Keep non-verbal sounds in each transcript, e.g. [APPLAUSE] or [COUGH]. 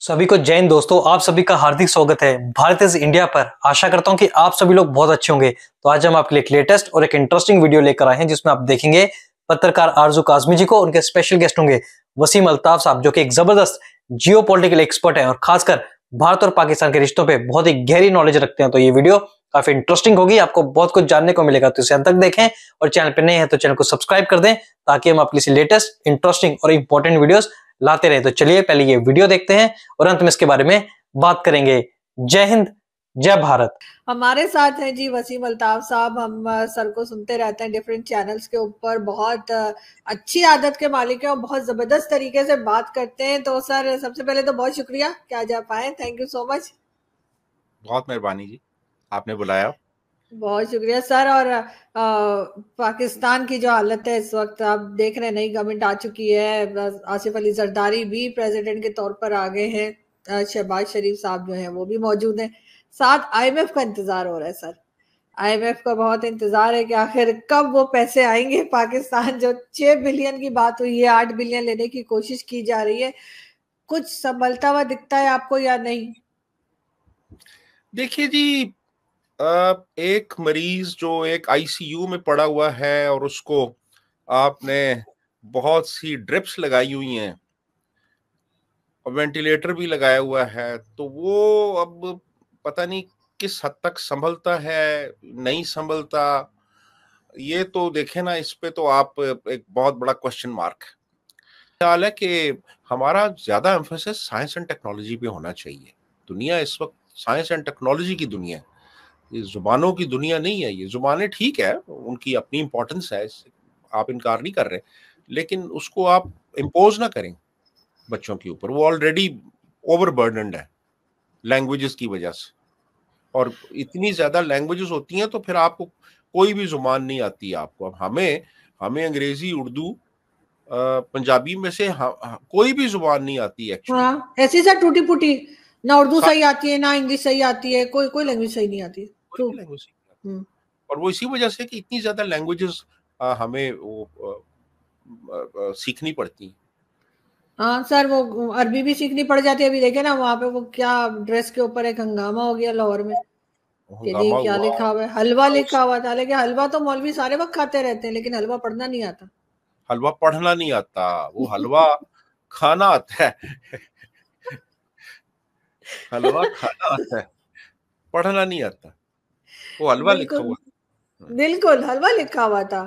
सभी को जैन दोस्तों आप सभी का हार्दिक स्वागत है भारत इज इंडिया पर आशा करता हूं कि आप सभी लोग बहुत अच्छे होंगे तो आज हम आपके लिए एक लेटेस्ट और एक इंटरेस्टिंग वीडियो लेकर आए हैं जिसमें आप देखेंगे पत्रकार आरजू काजमी जी को उनके स्पेशल गेस्ट होंगे वसीम अल्ताफ साहब जो कि एक जबरदस्त जियो एक्सपर्ट है और खासकर भारत और पाकिस्तान के रिश्तों पर बहुत ही गहरी नॉलेज रखते हैं तो ये वीडियो काफी इंटरेस्टिंग होगी आपको बहुत कुछ जानने को मिलेगा तो इसे अंत तक देखें और चैनल पर नए हैं तो चैनल को सब्सक्राइब कर दें ताकि हम आपके लेटेस्ट इंटरेस्टिंग और इंपॉर्टेंट वीडियो लाते रहे तो चलिए पहले ये वीडियो देखते हैं और अंत में इसके बारे में बात करेंगे जय हिंद जय भारत हमारे साथ हैं जी वसीम अल्ताफ साहब हम सर को सुनते रहते हैं डिफरेंट चैनल्स के ऊपर बहुत अच्छी आदत के मालिक हैं और बहुत जबरदस्त तरीके से बात करते हैं तो सर सबसे पहले तो बहुत शुक्रिया क्या जा पाए थैंक यू सो मच बहुत मेहरबानी जी आपने बुलाया बहुत शुक्रिया सर और आ, पाकिस्तान की जो हालत है इस वक्त आप देख रहे हैं नई गवर्नमेंट आ चुकी है आसिफ अली जरदारी भी प्रेसिडेंट के तौर पर आ गए हैं शहबाज शरीफ साहब जो हैं वो भी मौजूद हैं साथ आईएमएफ का इंतजार हो रहा है सर आईएमएफ का बहुत इंतजार है कि आखिर कब वो पैसे आएंगे पाकिस्तान जो छह बिलियन की बात हुई है आठ बिलियन लेने की कोशिश की जा रही है कुछ संभलता हुआ दिखता है आपको या नहीं देखिए जी एक मरीज जो एक आईसीयू में पड़ा हुआ है और उसको आपने बहुत सी ड्रिप्स लगाई हुई हैं और वेंटिलेटर भी लगाया हुआ है तो वो अब पता नहीं किस हद तक संभलता है नहीं संभलता ये तो देखे ना इस पे तो आप एक बहुत बड़ा क्वेश्चन मार्क है ख्याल है कि हमारा ज्यादा एम्फोसिस साइंस एंड टेक्नोलॉजी पे होना चाहिए दुनिया इस वक्त साइंस एंड टेक्नोलॉजी की दुनिया है ये जुबानों की दुनिया नहीं है ये जुबानें ठीक है उनकी अपनी इंपॉर्टेंस है आप इनकार नहीं कर रहे लेकिन उसको आप इम्पोज ना करें बच्चों के ऊपर वो ऑलरेडी ओवरबर्डनड है लैंग्वेजेस की वजह से और इतनी ज़्यादा लैंग्वेजेस होती हैं तो फिर आपको कोई भी जुबान नहीं आती आपको अब हमें हमें अंग्रेजी उर्दू पंजाबी में से हाँ, कोई भी जुबान नहीं आती है हाँ, ऐसी सर टूटी फूटी ना उर्दू हाँ। सही आती है ना इंग्लिश सही आती है कोई कोई लैंग्वेज सही नहीं आती लैंग्वेज तो सीखना हम्म। और वो इसी वजह से कि इतनी ज्यादा लैंग्वेजेस हमें वो आ, आ, सीखनी पड़ती हैं हाँ सर वो अरबी भी सीखनी पड़ जाती है अभी देखे ना वहाँ पे वो क्या ड्रेस के ऊपर एक हंगामा हो गया लाहौर में क्या लिखा हुआ है हलवा हाँ, लिखा हुआ था लेकिन हलवा तो मौलवी सारे वक्त खाते रहते हैं लेकिन हलवा पढ़ना नहीं आता हलवा पढ़ना नहीं आता वो हलवा [LAUGHS] खाना आता है [LAUGHS] हलवा खाना आता है पढ़ना नहीं आता वो हलवा लिखा हुआ बिल्कुल हलवा लिखा हुआ था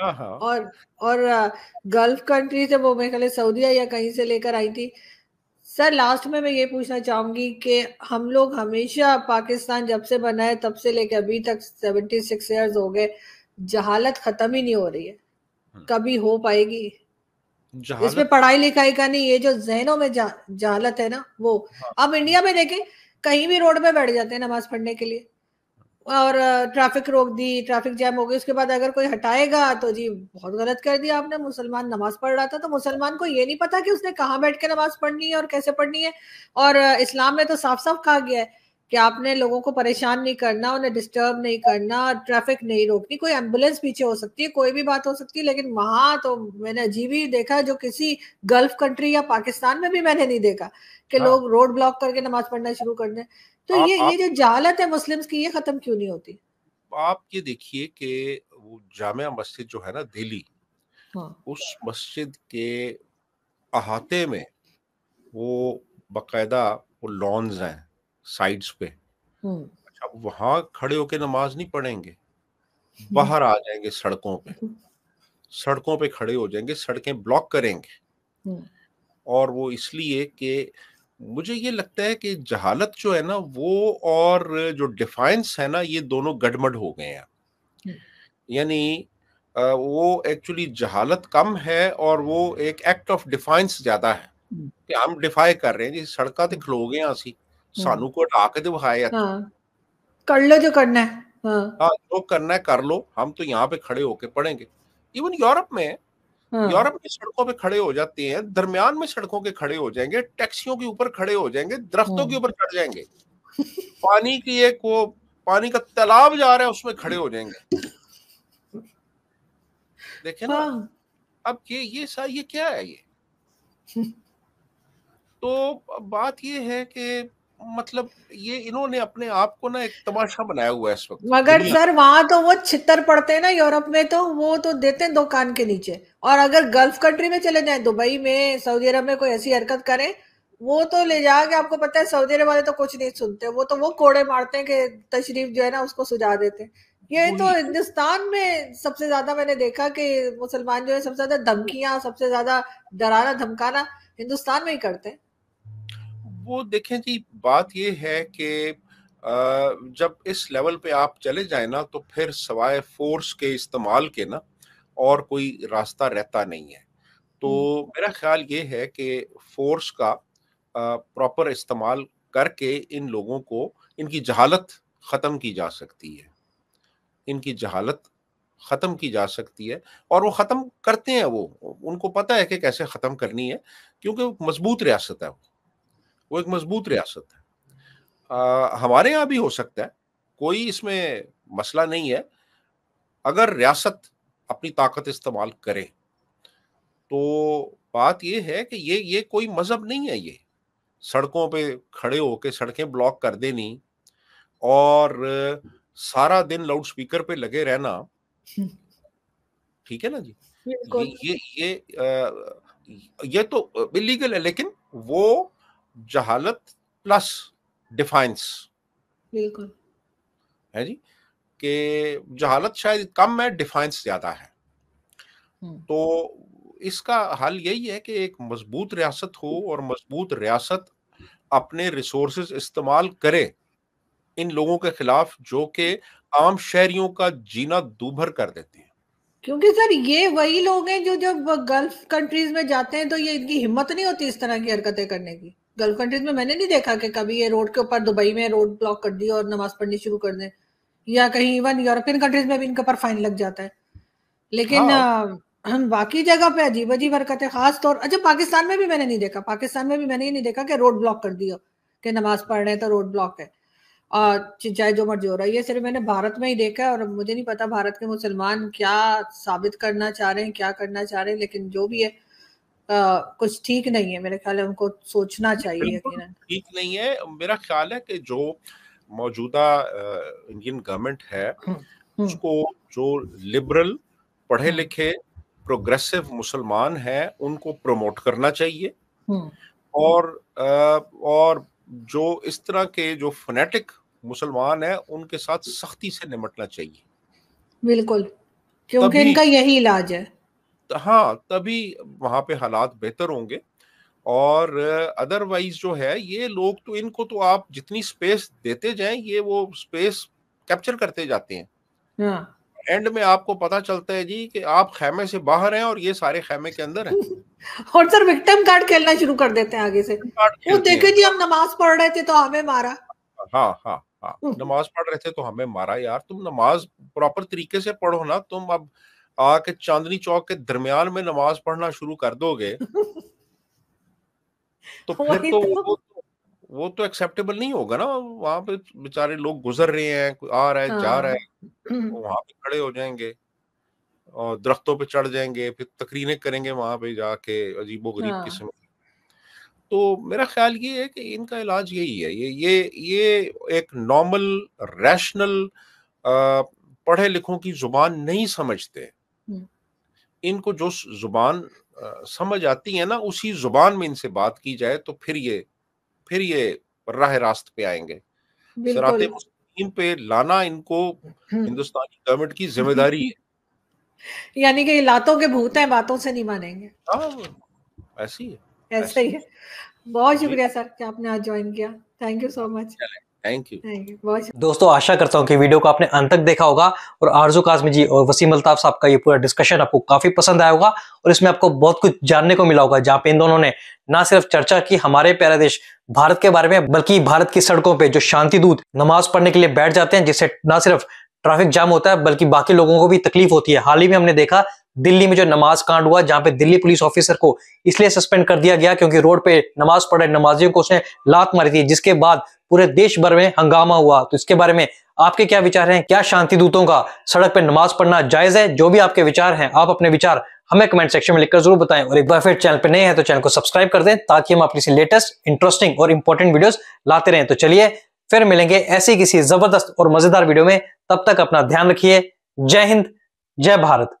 हाँ, हाँ। और और गल्फ कंट्री से वो मेरे ख्याल सऊदीया या कहीं से लेकर आई थी सर लास्ट में मैं ये पूछना चाहूंगी कि हम लोग हमेशा पाकिस्तान जब से बना है तब से लेकर अभी तक सेवेंटी सिक्स ईयर्स हो गए जहालत खत्म ही नहीं हो रही है हाँ। कभी हो पाएगी इसमें पढ़ाई लिखाई का नहीं ये जो जहनों में जहालत है ना वो हाँ। अब इंडिया में देखें कहीं भी रोड पे बैठ जाते हैं नमाज पढ़ने के लिए और ट्रैफिक रोक दी ट्रैफिक जैम हो गई उसके बाद अगर कोई हटाएगा तो जी बहुत गलत कर दिया आपने मुसलमान नमाज पढ़ रहा था तो मुसलमान को ये नहीं पता कि उसने कहाँ बैठ के नमाज पढ़नी है और कैसे पढ़नी है और इस्लाम में तो साफ साफ कहा गया है कि आपने लोगों को परेशान नहीं करना उन्हें डिस्टर्ब नहीं करना ट्रैफिक नहीं रोकनी कोई एम्बुलेंस पीछे हो सकती है कोई भी बात हो सकती है लेकिन वहां तो मैंने अजीब ही देखा जो किसी गल्फ कंट्री या पाकिस्तान में भी मैंने नहीं देखा कि हाँ। लोग रोड ब्लॉक करके नमाज पढ़ना शुरू कर दें तो आप, ये आप, ये जो जालत है मुस्लिम्स की ये खत्म क्यों नहीं होती आप ये देखिए कि वो जामिया मस्जिद जो है ना दिल्ली हाँ। उस मस्जिद के अहाते में वो बकायदा वो लॉन्स हैं साइड्स पे हम्म। अच्छा वहां खड़े होके नमाज नहीं पढ़ेंगे हम्म। बाहर आ जाएंगे सड़कों पे हम्म। सड़कों पे खड़े हो जाएंगे सड़कें ब्लॉक करेंगे और वो इसलिए कि मुझे ये लगता है कि जहालत जो है ना वो और जो डिफाइंस है ना ये दोनों गडमड हो गए हैं यानी वो एक्चुअली जहालत कम है और वो एक एक्ट ऑफ डिफाइंस ज्यादा है कि हम डिफाई कर रहे हैं जी सड़क ਤੇ ਖਲੋਗੇ ਆ असि सानू को हटा के ਦਿਖਾਏ ਆ हाँ। कर लो जो करना है हाँ।, हाँ जो करना है कर लो हम तो यहाँ पे खड़े होके पढ़ेंगे इवन यूरोप में हाँ। यूरोप की सड़कों पे खड़े हो जाते हैं दरमियान में सड़कों के खड़े हो जाएंगे टैक्सियों के ऊपर खड़े हो जाएंगे दरख्तों के हाँ। ऊपर चढ़ जाएंगे [LAUGHS] पानी की एक वो पानी का तालाब जा रहा है उसमें खड़े हो जाएंगे देखे ना हाँ। अब ये ये सा ये क्या है ये [LAUGHS] तो बात ये है कि मतलब ये इन्होंने अपने आप को ना एक तमाशा बनाया हुआ है इस वक्त मगर सर वहां तो वो छितर पड़ते हैं ना यूरोप में तो वो तो देते हैं दो कान के नीचे और अगर गल्फ कंट्री में चले जाए दुबई में सऊदी अरब में कोई ऐसी हरकत करें वो तो ले जाके आपको पता है सऊदी अरब वाले तो कुछ नहीं सुनते वो तो वो कोड़े मारते हैं कि तशरीफ जो है ना उसको सुझा देते हैं ये तो हिंदुस्तान में सबसे ज्यादा मैंने देखा कि मुसलमान जो है सबसे ज्यादा धमकियां सबसे ज्यादा डराना धमकाना हिंदुस्तान में ही करते हैं वो देखें जी बात ये है कि जब इस लेवल पे आप चले जाए ना तो फिर सवाए फोर्स के इस्तेमाल के ना और कोई रास्ता रहता नहीं है तो मेरा ख्याल ये है कि फोर्स का प्रॉपर इस्तेमाल करके इन लोगों को इनकी जहालत ख़त्म की जा सकती है इनकी जहालत ख़त्म की जा सकती है और वो ख़त्म करते हैं वो उनको पता है कि कैसे ख़त्म करनी है क्योंकि मजबूत रियासत है वो वो एक मजबूत रियासत है आ, हमारे यहाँ भी हो सकता है कोई इसमें मसला नहीं है अगर रियासत अपनी ताकत इस्तेमाल करे तो बात यह है कि ये ये कोई मज़हब नहीं है ये सड़कों पे खड़े होके सड़कें ब्लॉक कर देनी और सारा दिन लाउडस्पीकर पे लगे रहना ठीक है ना जी ये ये ये, आ, ये तो इलीगल है लेकिन वो जहालत प्लस डिफाइंस बिल्कुल है जी कि जहालत शायद कम है डिफाइंस ज्यादा है हम्म। तो इसका हल यही है कि एक मजबूत रियासत हो और मजबूत रियासत अपने रिसोर्स इस्तेमाल करे इन लोगों के खिलाफ जो कि आम शहरियों का जीना दूभर कर देती है क्योंकि सर ये वही लोग हैं जो जब गल्फ कंट्रीज में जाते हैं तो ये इनकी हिम्मत नहीं होती इस तरह की हरकतें करने की गल्फ कंट्रीज में मैंने नहीं देखा कि कभी ये रोड के ऊपर दुबई में रोड ब्लॉक कर दी और नमाज पढ़नी शुरू कर दें या कहीं इवन यूरोपियन कंट्रीज में भी इनके ऊपर फाइन लग जाता है लेकिन हम हाँ। बाकी जगह पे अजीब अजीब हरकत है खास तौर अच्छा पाकिस्तान में भी मैंने नहीं देखा पाकिस्तान में भी मैंने ये नहीं देखा कि रोड ब्लॉक कर दिया कि नमाज पढ़ रहे हैं तो रोड ब्लॉक है और चाहे जो मर्जी हो रहा है ये सिर्फ मैंने भारत में ही देखा है और मुझे नहीं पता भारत के मुसलमान क्या साबित करना चाह रहे हैं क्या करना चाह रहे हैं लेकिन जो भी है कुछ ठीक नहीं है मेरे ख्याल है उनको सोचना चाहिए ठीक नहीं है मेरा ख्याल है कि जो मौजूदा इंडियन गवर्नमेंट है हम्म, हम्म। उसको जो लिबरल पढ़े हम्म। लिखे प्रोग्रेसिव मुसलमान हैं उनको प्रमोट करना चाहिए और और जो इस तरह के जो फनेटिक मुसलमान हैं उनके साथ सख्ती से निमटना चाहिए बिल्कुल क्योंकि इनका यही इलाज है हाँ तभी वहां पे हालात बेहतर होंगे और अदरवाइज जो है ये लोग तो इनको तो आप जितनी स्पेस देते जाएं ये वो स्पेस कैप्चर करते जाते हैं एंड हाँ। में आपको पता चलता है जी कि आप खेमे से बाहर हैं और ये सारे खेमे के अंदर हैं [LAUGHS] और सर विक्टिम कार्ड खेलना शुरू कर देते हैं आगे से वो देखे जी हम नमाज पढ़ रहे थे तो हमें मारा हाँ हाँ हाँ हम्म। नमाज पढ़ रहे थे तो हमें मारा यार तुम नमाज प्रॉपर तरीके से पढ़ो ना तुम अब आके चांदनी चौक के दरमियान में नमाज पढ़ना शुरू कर दोगे तो [LAUGHS] फिर तो, तो वो, तो एक्सेप्टेबल नहीं होगा ना वहां पे बेचारे लोग गुजर रहे हैं आ रहा है हाँ। जा रहा है हाँ। तो वहां पे खड़े हो जाएंगे और दरख्तों पे चढ़ जाएंगे फिर तकरीने करेंगे वहां पे जाके अजीबो गरीब हाँ। किस्म तो मेरा ख्याल ये है कि इनका इलाज यही है ये ये ये एक नॉर्मल रैशनल पढ़े लिखों की जुबान नहीं समझते इनको जो जुबान समझ आती है ना उसी जुबान में इनसे बात की जाए तो फिर ये फिर ये राह रास्त पे आएंगे इन पे लाना इनको हम्म। हिंदुस्तानी गवर्नमेंट की जिम्मेदारी है [LAUGHS] यानी कि लातों के भूत हैं बातों से नहीं मानेंगे हाँ, ऐसी है ऐसे ही है बहुत शुक्रिया सर कि आपने आज ज्वाइन किया thank you so much thank you दोस्तों आशा करता हूँ कि वीडियो को आपने अंत तक देखा होगा और आरजू काजमी जी और वसीम अल्ताफ साहब का ये पूरा डिस्कशन आपको काफी पसंद आया होगा और इसमें आपको बहुत कुछ जानने को मिला होगा जहाँ पे इन दोनों ने ना सिर्फ चर्चा की हमारे प्यारे देश भारत के बारे में बल्कि भारत की सड़कों पर जो शांति दूत नमाज पढ़ने के लिए बैठ जाते हैं जिससे ना सिर्फ ट्रैफिक जाम होता है बल्कि बाकी लोगों को भी तकलीफ होती है हाल ही में हमने देखा दिल्ली में जो नमाज कांड हुआ जहां पे दिल्ली पुलिस ऑफिसर को इसलिए सस्पेंड कर दिया गया क्योंकि रोड पे नमाज पढ़े नमाजियों को उसने लात मारी थी जिसके बाद पूरे देश भर में हंगामा हुआ तो इसके बारे में आपके क्या विचार हैं क्या शांति दूतों का सड़क पर नमाज पढ़ना जायज है जो भी आपके विचार हैं आप अपने विचार हमें कमेंट सेक्शन में लिखकर जरूर बताएं और एक बार फिर चैनल पर नए हैं तो चैनल को सब्सक्राइब कर दें ताकि हम अपनी लेटेस्ट इंटरेस्टिंग और इंपॉर्टेंट वीडियोस लाते रहें तो चलिए फिर मिलेंगे ऐसी किसी जबरदस्त और मजेदार वीडियो में तब तक अपना ध्यान रखिए जय हिंद जय भारत